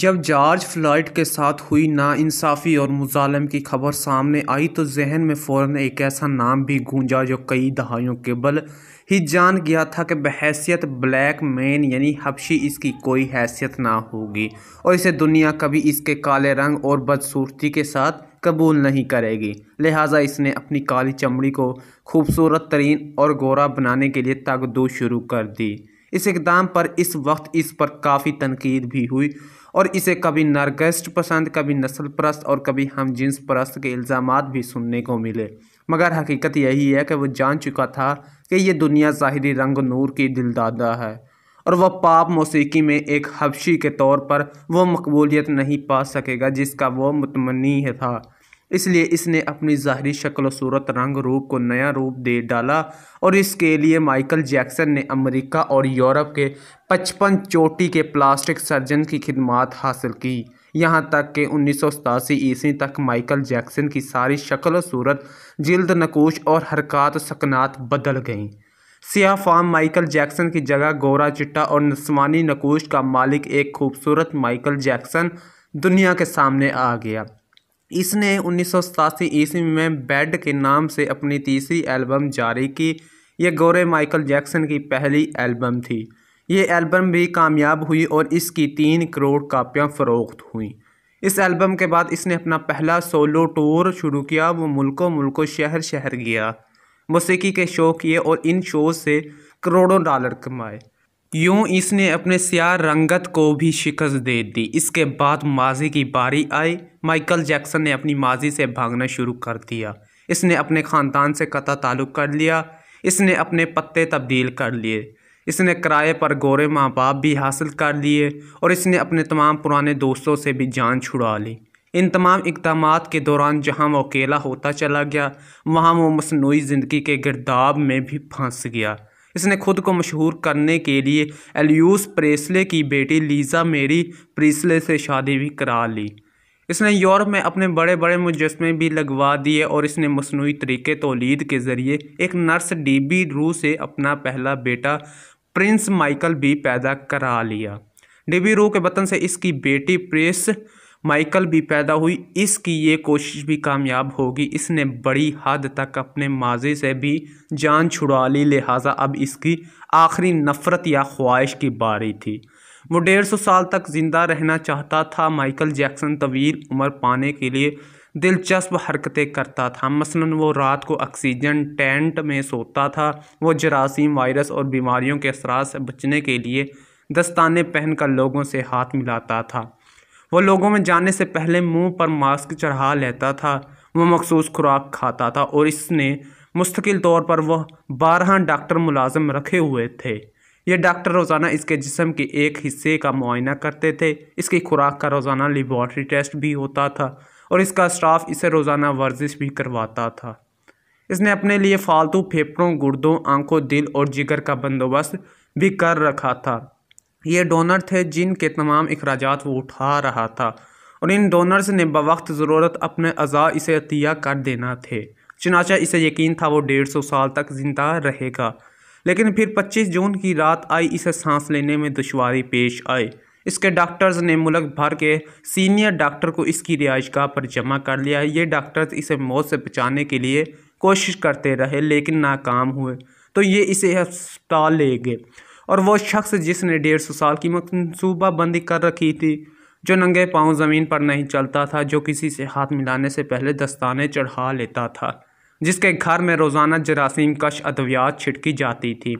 जब George Floyd के साथ हुई नाानसाफ़ी और मुजालम की खबर सामने आई तो जहन में फ़ौर एक ऐसा नाम भी गूंजा जो कई दहाइयों के बल ही जान गया था कि बहसीत ब्लैक मैन यानी हबशी इसकी कोई हैसियत ना होगी और इसे दुनिया कभी इसके काले रंग और बदसूरती के साथ कबूल नहीं करेगी लिहाजा इसने अपनी काली चमड़ी को खूबसूरत तरीन और गोरा बनाने के लिए ताकदो शुरू कर दी इस इकदाम पर इस वक्त इस पर काफ़ी तनकीद भी हुई और इसे कभी नरगेस्ट पसंद कभी नस्ल प्रस्त और कभी हम जिन्स परस्त के इल्ज़ाम भी सुनने को मिले मगर हकीकत यही है कि वह जान चुका था कि यह दुनिया ज़ाहरी रंग नूर की दिलदादा है और वह पाप मौसीकी में एक हबशी के तौर पर वह मकबूलियत नहीं पा सकेगा जिसका वह मतमनी था इसलिए इसने अपनी ज़ाहरी शक्ल सूरत रंग रूप को नया रूप दे डाला और इसके लिए माइकल जैक्सन ने अमेरिका और यूरोप के पचपन चोटी के प्लास्टिक सर्जन की खिदमत हासिल की यहाँ तक कि उन्नीस सौ ईस्वी तक माइकल जैक्सन की सारी शक्ल सूरत जल्द नकोश और हरकत सकनात बदल गईं सिया फार्म माइकल जैक्सन की जगह गोरा चिट्टा और नस्वानी नकोश का मालिक एक खूबसूरत माइकल जैक्सन दुनिया के सामने आ गया इसने उन्नीस सौ ईस्वी में बेड के नाम से अपनी तीसरी एल्बम जारी की यह गोरे माइकल जैक्सन की पहली एल्बम थी ये एल्बम भी कामयाब हुई और इसकी तीन करोड़ कापियाँ फ़रोख्त हुई इस एल्बम के बाद इसने अपना पहला सोलो टूर शुरू किया वो मुल्कों मुल्कों शहर शहर गया मौसीकी के शौक किए और इन शोज़ से करोड़ों डॉलर कमाए यूं इसने अपने सियार रंगत को भी शिकस्त दे दी इसके बाद माजी की बारी आई माइकल जैक्सन ने अपनी माजी से भागना शुरू कर दिया इसने अपने ख़ानदान से कता ताल्लुक़ कर लिया इसने अपने पत्ते तब्दील कर लिए इसने किराए पर गोरे माँ बाप भी हासिल कर लिए और इसने अपने तमाम पुराने दोस्तों से भी जान छुड़ा ली इन तमाम इकदाम के दौरान जहाँ वो अकेला होता चला गया वहाँ वो मसनू ज़िंदगी के गिरदाब में भी फंस गया इसने खुद को मशहूर करने के लिए एल्यूस प्रेसले की बेटी लीज़ा मेरी प्रेसले से शादी भी करा ली इसने यूरोप में अपने बड़े बड़े मुजस्मे भी लगवा दिए और इसने मसनू तरीके तोलीद के ज़रिए एक नर्स डी बी रू से अपना पहला बेटा प्रिंस माइकल भी पैदा करा लिया डीबी रू के वतन से इसकी बेटी प्रेस माइकल भी पैदा हुई इसकी ये कोशिश भी कामयाब होगी इसने बड़ी हद तक अपने माजी से भी जान छुड़ा ली लिहाजा अब इसकी आखिरी नफ़रत या ख्वाहिश की बारी थी वो डेढ़ सौ साल तक ज़िंदा रहना चाहता था माइकल जैक्सन तवील उम्र पाने के लिए दिलचस्प हरकतें करता था मसलन वो रात को ऑक्सीजन टेंट में सोता था वो जरासीम वायरस और बीमारियों के असरा से बचने के लिए दस्ताने पहनकर लोगों से हाथ मिलाता था वो लोगों में जाने से पहले मुंह पर मास्क चढ़ा लेता था वो मखसूस खुराक खाता था और इसने मुस्तकिल तौर पर वह बारह डॉक्टर मुलाजम रखे हुए थे ये डॉक्टर रोज़ाना इसके जिसम के एक हिस्से का मुआयना करते थे इसकी खुराक का रोज़ाना लेबॉर्ट्री टेस्ट भी होता था और इसका स्टाफ इसे रोज़ाना वर्जिश भी करवाता था इसने अपने लिए फालतू फेफड़ों गुर्दों आंखों दिल और जिगर का बंदोबस्त भी कर रखा था ये डोनर थे जिनके तमाम अखराज वो उठा रहा था और इन डोनर्स ने बवक्त ज़रूरत अपने अज़ा इसे अतिया कर देना थे चनाचा इसे यकीन था वो डेढ़ सौ साल तक जिंदा रहेगा लेकिन फिर 25 जून की रात आई इसे सांस लेने में दुशारी पेश आई इसके डॉक्टर्स ने मुलक भर के सीनियर डॉक्टर को इसकी रिहाइशगाह पर जमा कर लिया ये डॉक्टर्स इसे मौत से बचाने के लिए कोशिश करते रहे लेकिन नाकाम हुए तो ये इसे अस्पताल ले गए और वह शख्स जिसने डेढ़ सौ साल की मनसूबा बंदी कर रखी थी जो नंगे पाँव ज़मीन पर नहीं चलता था जो किसी से हाथ मिलाने से पहले दस्ताने चढ़ा लेता था जिसके घर में रोज़ाना जरासीम कश अद्वियात छिड़की जाती थी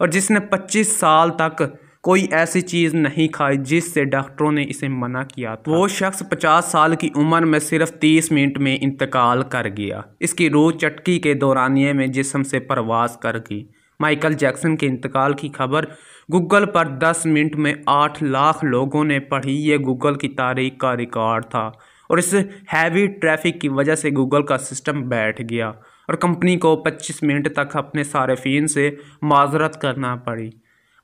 और जिसने 25 साल तक कोई ऐसी चीज़ नहीं खाई जिससे डॉक्टरों ने इसे मना किया था। वो शख्स 50 साल की उम्र में सिर्फ 30 मिनट में इंतकाल कर गया इसकी रूह चटकी के दौरानिए में जिसम से परवाज कर गई माइकल जैक्सन के इंतकाल की खबर गूगल पर 10 मिनट में 8 लाख लोगों ने पढ़ी ये गूगल की तारीख का रिकॉर्ड था और इस हैवी ट्रैफिक की वजह से गूगल का सिस्टम बैठ गया और कंपनी को 25 मिनट तक अपने सार्फिन से माजरत करना पड़ी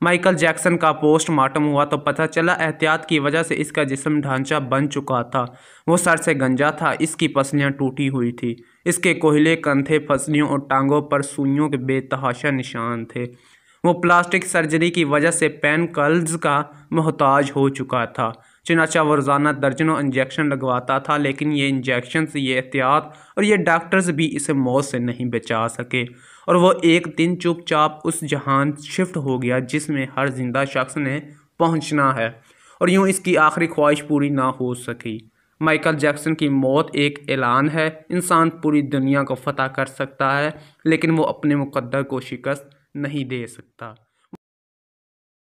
माइकल जैक्सन का पोस्टमार्टम हुआ तो पता चला एहतियात की वजह से इसका जिसम ढांचा बन चुका था वो सर से गंजा था इसकी पसलियाँ टूटी हुई थी इसके कोहले कंधे फसलियों और टांगों पर सुइयों के बेतहाशा निशान थे वो प्लास्टिक सर्जरी की वजह से पेन कल्स का मोहताज हो चुका था चनाचा वो रोज़ाना दर्जनों इंजेक्शन लगवाता था लेकिन ये इंजेक्शन ये एहतियात और ये डॉक्टर्स भी इसे मौत से नहीं बचा सके और वह एक दिन चुपचाप उस जहान शिफ्ट हो गया जिसमें हर जिंदा शख्स ने पहुँचना है और यूँ इसकी आखिरी ख्वाहिश पूरी ना हो सकी माइकल जैक्सन की मौत एक ऐलान है इंसान पूरी दुनिया को फतह कर सकता है लेकिन वो अपने मुकद्दर को शिकस्त नहीं दे सकता